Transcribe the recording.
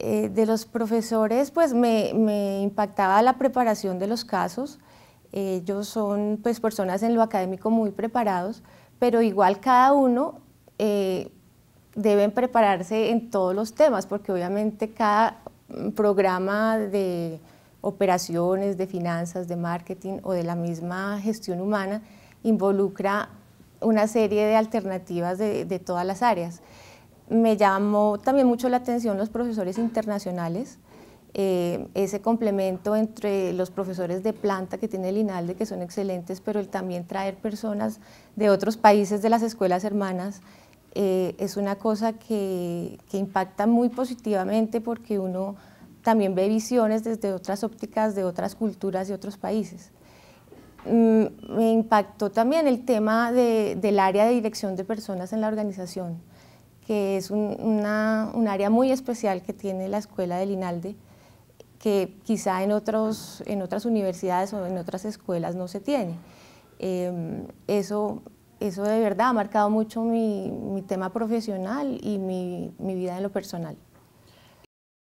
Eh, de los profesores, pues me, impactaba la preparación de los casos. Ellos son pues personas en lo académico muy preparados, pero igual cada uno eh, deben prepararse en todos los temas, porque obviamente cada programa de operaciones, de finanzas, de marketing o de la misma gestión humana involucra una serie de alternativas de todas las áreas. Me llamó también mucho la atención los profesores internacionales, eh, ese complemento entre los profesores de planta que tiene el INALDE, que son excelentes, pero el también traer personas de otros países de las escuelas hermanas, eh, es una cosa que, impacta muy positivamente porque uno también ve visiones desde otras ópticas de otras culturas y otros países mm, me impactó también el tema del área de dirección de personas en la organización que es un, área muy especial que tiene la escuela del INALDE, que quizá en, otras universidades o en otras escuelas no se tiene. Em, eso, de verdad ha marcado mucho mi, tema profesional y mi vida en lo personal.